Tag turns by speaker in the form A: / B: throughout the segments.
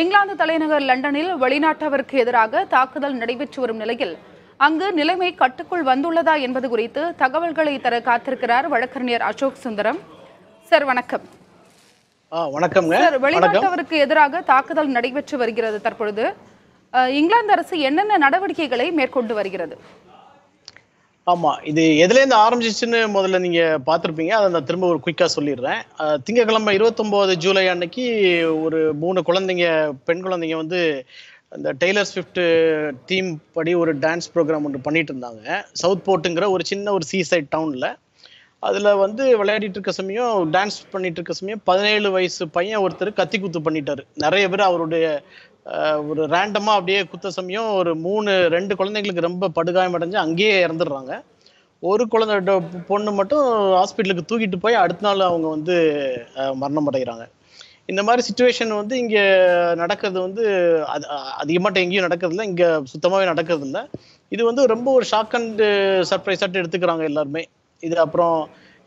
A: இங்கிலாந்து தலைநகர் லண்டனில் வெளிநாட்டவருக்கு எதிராக தாக்குதல் நடைபெற்று வரும் நிலையில் அங்கு நிலைமை கட்டுக்குள் வந்துள்ளதா என்பது குறித்து தகவல்களை தர காத்திருக்கிறார் வழக்கறிஞர் அசோக் சுந்தரம் சார் வணக்கம்
B: வணக்கம் வெளிநாட்டவருக்கு
A: எதிராக தாக்குதல் நடைபெற்று வருகிறது தற்பொழுது இங்கிலாந்து அரசு என்னென்ன நடவடிக்கைகளை மேற்கொண்டு வருகிறது
B: ஆமா இது எதுலேருந்து ஆரம்பிச்சிச்சுன்னு முதல்ல நீங்க பார்த்துருப்பீங்க அதை நான் திரும்ப ஒரு குயிக்கா சொல்லிடுறேன் திங்கக்கிழமை இருபத்தொம்போது ஜூலை அன்னைக்கு ஒரு மூணு குழந்தைங்க பெண் குழந்தைங்க வந்து இந்த டெய்லர் ஸ்விஃப்ட் தீம் படி ஒரு டான்ஸ் ப்ரோக்ராம் ஒன்று பண்ணிட்டு இருந்தாங்க சவுத் போர்ட்டுங்கிற ஒரு சின்ன ஒரு சீசைட் டவுனில் அதில் வந்து விளையாடிட்டு இருக்க சமயம் டான்ஸ் பண்ணிட்டு இருக்க சமயம் பதினேழு வயசு பையன் ஒருத்தர் கத்தி குத்து பண்ணிட்டாரு நிறைய பேர் அவருடைய ஒரு ரேண்டமாக அப்படியே குத்த சமயம் ஒரு மூணு ரெண்டு குழந்தைங்களுக்கு ரொம்ப படுகாயம் அடைஞ்சு அங்கேயே இறந்துடுறாங்க ஒரு குழந்தை பொண்ணு மட்டும் ஹாஸ்பிட்டலுக்கு தூக்கிட்டு போய் அடுத்த நாள் அவங்க வந்து மரணம் அடைகிறாங்க இந்த மாதிரி சுச்சுவேஷன் வந்து இங்கே நடக்கிறது வந்து அது அதிகமாட்ட எங்கேயும் இல்லை இங்கே சுத்தமாகவே நடக்கிறது இல்லை இது வந்து ரொம்ப ஒரு ஷாக் அண்ட் சர்ப்ரைஸாட்டு எடுத்துக்கிறாங்க எல்லாருமே இது அப்புறம்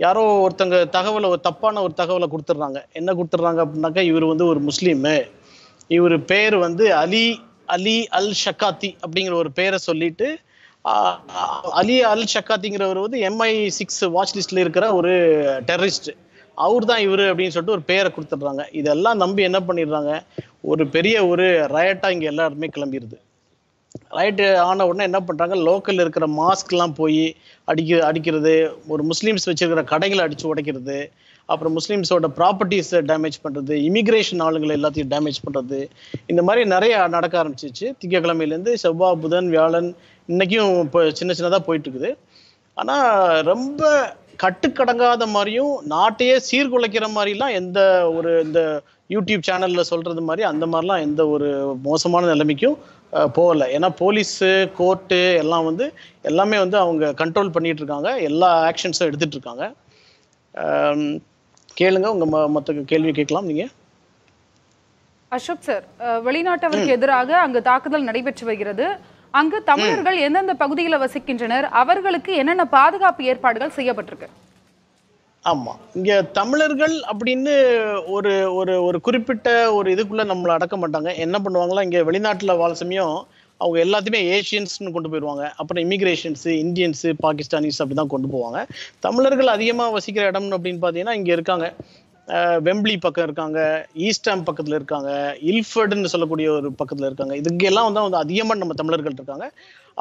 B: யாரோ ஒருத்தங்க தகவலை ஒரு தப்பான ஒரு தகவலை கொடுத்துட்றாங்க என்ன கொடுத்துட்றாங்க அப்படின்னாக்கா இவர் வந்து ஒரு முஸ்லீமு இவர் பேர் வந்து அலி அலி அல் ஷக்காத்தி அப்படிங்கிற ஒரு பேரை சொல்லிட்டு அலி அல் ஷக்காத்திங்கிறவர் வந்து எம்ஐ சிக்ஸ் வாட்ச் லிஸ்ட்ல இருக்கிற ஒரு டெரரிஸ்ட் அவர் தான் இவர் அப்படின்னு சொல்லிட்டு ஒரு பேரை கொடுத்துட்றாங்க இதெல்லாம் நம்பி என்ன பண்ணிடுறாங்க ஒரு பெரிய ஒரு ரயட்டா இங்கே எல்லாருமே கிளம்பிடுது ரைட்டு ஆன உடனே என்ன பண்ணுறாங்க லோக்கலில் இருக்கிற மாஸ்க்லாம் போய் அடிக்க அடிக்கிறது ஒரு முஸ்லீம்ஸ் வச்சுருக்கிற கடைகளை அடித்து உடைக்கிறது அப்புறம் முஸ்லீம்ஸோட ப்ராப்பர்ட்டிஸை டேமேஜ் பண்ணுறது இமிக்ரேஷன் ஆளுங்களை எல்லாத்தையும் டேமேஜ் பண்ணுறது இந்த மாதிரி நிறைய நடக்க ஆரம்பிச்சிச்சு திங்கக்கிழமையிலேருந்து செவ்வாய் புதன் வியாழன் இன்னைக்கும் இப்போ சின்ன சின்னதாக போயிட்டு இருக்குது ஆனால் ரொம்ப கட்டுக்கடங்காத மாதிரியும் நாட்டையே சீர்குலைக்கிற மாதிரிலாம் எந்த ஒரு இந்த யூடியூப் சேனலில் சொல்கிறது மாதிரி அந்த மாதிரிலாம் எந்த ஒரு மோசமான நிலைமைக்கும் போகலை ஏன்னா போலீஸு கோர்ட்டு எல்லாம் வந்து எல்லாமே வந்து அவங்க கண்ட்ரோல் பண்ணிகிட்டு இருக்காங்க எல்லா ஆக்ஷன்ஸும் எடுத்துகிட்டு இருக்காங்க கேளுங்க உங்க மத்த கேள்வி கேட்கலாம் நீங்க
A: அசோக் சார் வெளிநாட்டவருக்கு எதிராக அங்கு தாக்குதல் நடைபெற்று வருகிறது அங்கு தமிழர்கள் எந்தெந்த பகுதியில் வசிக்கின்றனர் அவர்களுக்கு என்னென்ன பாதுகாப்பு ஏற்பாடுகள் செய்யப்பட்டிருக்கு
B: ஆமாம் இங்கே தமிழர்கள் அப்படின்னு ஒரு ஒரு ஒரு குறிப்பிட்ட ஒரு இதுக்குள்ளே நம்மளை அடக்க மாட்டாங்க என்ன பண்ணுவாங்களா இங்கே வெளிநாட்டில் வாழ சமயம் அவங்க எல்லாத்தையுமே ஏஷியன்ஸ்னு கொண்டு போயிடுவாங்க அப்புறம் இமிக்ரேஷன்ஸு இந்தியன்ஸு பாகிஸ்தானிஸ் அப்படி தான் கொண்டு போவாங்க தமிழர்கள் அதிகமாக வசிக்கிற இடம்னு அப்படின்னு பார்த்தீங்கன்னா இங்கே இருக்காங்க வெம்பிளி பக்கம் இருக்காங்க ஈஸ்டாம் பக்கத்தில் இருக்காங்க இல்ஃபர்டுன்னு சொல்லக்கூடிய ஒரு பக்கத்தில் இருக்காங்க இதுக்கெல்லாம் வந்து வந்து அதிகமாக நம்ம தமிழர்கள் இருக்காங்க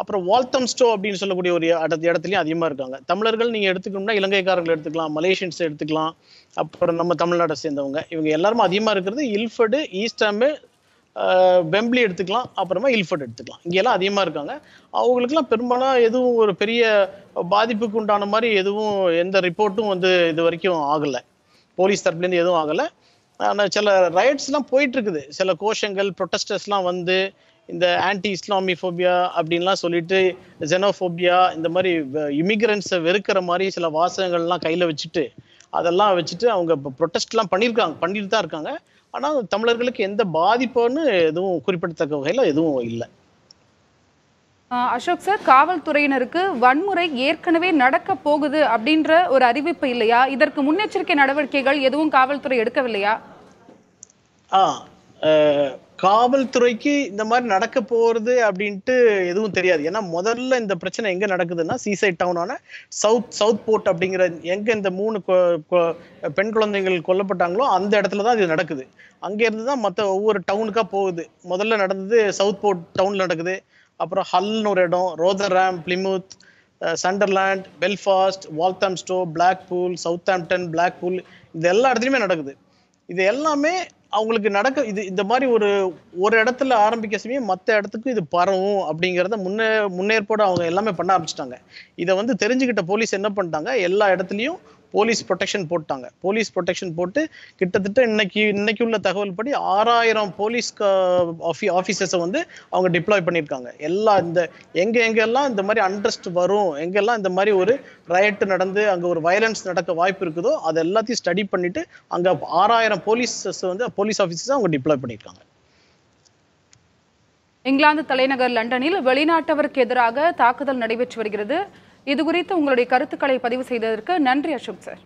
B: அப்புறம் வால்தம் ஸ்டோ அப்படின்னு சொல்லக்கூடிய ஒரு இடத்து இடத்துலையும் அதிகமாக இருக்காங்க தமிழர்கள் நீங்கள் எடுத்துக்கணும்னா இலங்கைக்காரர்கள் எடுத்துக்கலாம் மலேசியன்ஸ் எடுத்துக்கலாம் அப்புறம் நம்ம தமிழ்நாட்டை சேர்ந்தவங்க இவங்க எல்லாருமே அதிகமாக இருக்கிறது இல்ஃபர்டு ஈஸ்டாமு பெம்ப்ளி எடுத்துக்கலாம் அப்புறமா இல்ஃபர்ட் எடுத்துக்கலாம் இங்கெல்லாம் அதிகமாக இருக்காங்க அவங்களுக்குலாம் பெரும்பாலும் எதுவும் ஒரு பெரிய பாதிப்புக்கு உண்டான மாதிரி எதுவும் எந்த ரிப்போர்ட்டும் வந்து இது வரைக்கும் ஆகலை போலீஸ் தரப்புலேருந்து எதுவும் ஆகலை ஆனால் சில ரயட்ஸ்லாம் போயிட்டுருக்குது சில கோஷங்கள் ப்ரொட்டஸ்டர்ஸ்லாம் வந்து இந்த ஆன்டி ஃபோபியா அப்படின்லாம் சொல்லிட்டு ஜெனோஃபோபியா இந்த மாதிரி இமிகிரண்ட்ஸை வெறுக்கிற மாதிரி சில வாசகங்கள்லாம் கையில் வச்சுட்டு அதெல்லாம் வச்சுட்டு அவங்க ப்ரொட்டஸ்ட்லாம் பண்ணியிருக்காங்க பண்ணிட்டு தான் இருக்காங்க ஆனால் தமிழர்களுக்கு எந்த பாதிப்புன்னு எதுவும் குறிப்பிடத்தக்க வகையில் எதுவும் இல்லை
A: அசோக் சார் காவல்துறையினருக்கு வன்முறை ஏற்கனவே நடக்க போகுது அப்படின்ற ஒரு அறிவிப்பு இல்லையா இதற்கு முன்னெச்சரிக்கை நடவடிக்கைகள் எதுவும் காவல்துறை எடுக்கவில்லையா
B: காவல்துறைக்கு இந்த மாதிரி நடக்க போறது அப்படின்ட்டு எதுவும் தெரியாது ஏன்னா முதல்ல இந்த பிரச்சனை எங்க நடக்குதுன்னா சீசைட் டவுனான சவுத் சவுத் போர்ட் அப்படிங்கிற எங்க இந்த மூணு பெண் குழந்தைகள் கொல்லப்பட்டாங்களோ அந்த இடத்துல தான் இது நடக்குது அங்கேருந்து தான் மற்ற ஒவ்வொரு டவுனுக்காக போகுது முதல்ல நடந்தது சவுத் போர்ட் டவுனில் நடக்குது அப்புறம் ஹல்னு ஒரு இடம் Rotherham Plymouth Sunderland Belfast Walthamstow ஆம்டன் பிளாக் பூல் இது எல்லா இடத்துலையுமே நடக்குது இது எல்லாமே அவங்களுக்கு நடக்க இது இந்த மாதிரி ஒரு ஒரு இடத்துல ஆரம்பிக்க சமயம் மற்ற இடத்துக்கு இது பரவும் அப்படிங்கிறத முன்னே முன்னேற்பாடு அவங்க எல்லாமே பண்ண ஆரம்பிச்சிட்டாங்க இதை வந்து தெரிஞ்சுக்கிட்ட போலீஸ் என்ன பண்ணிட்டாங்க எல்லா இடத்துலையும் போலீஸ் ப்ரொடெக்ஷன் போட்டாங்க போலீஸ் ப்ரொடெக்ஷன் போட்டு கிட்டத்தட்ட இன்னைக்கு இன்னைக்கு உள்ள தகவல் படி ஆறாயிரம் போலீஸ் ஆஃபீஸர்ஸை வந்து அவங்க டிப்ளாய் பண்ணியிருக்காங்க எல்லா இந்த எங்க எங்கெல்லாம் இந்த மாதிரி அண்ட்ரஸ்ட் வரும் எங்கெல்லாம் இந்த மாதிரி ஒரு ரயட்டு நடந்து அங்கே ஒரு வயலன்ஸ் நடக்க வாய்ப்பு இருக்குதோ அது எல்லாத்தையும் ஸ்டடி பண்ணிட்டு அங்கே ஆறாயிரம் போலீஸஸ் வந்து போலீஸ் ஆஃபீஸர்ஸ் அவங்க டிப்ளாய் பண்ணியிருக்காங்க
A: இங்கிலாந்து தலைநகர் லண்டனில் வெளிநாட்டவருக்கு எதிராக தாக்குதல் நடைபெற்று வருகிறது இது குறித்து உங்களுடைய கருத்துக்களை பதிவு செய்ததற்கு நன்றி அசோக் சார்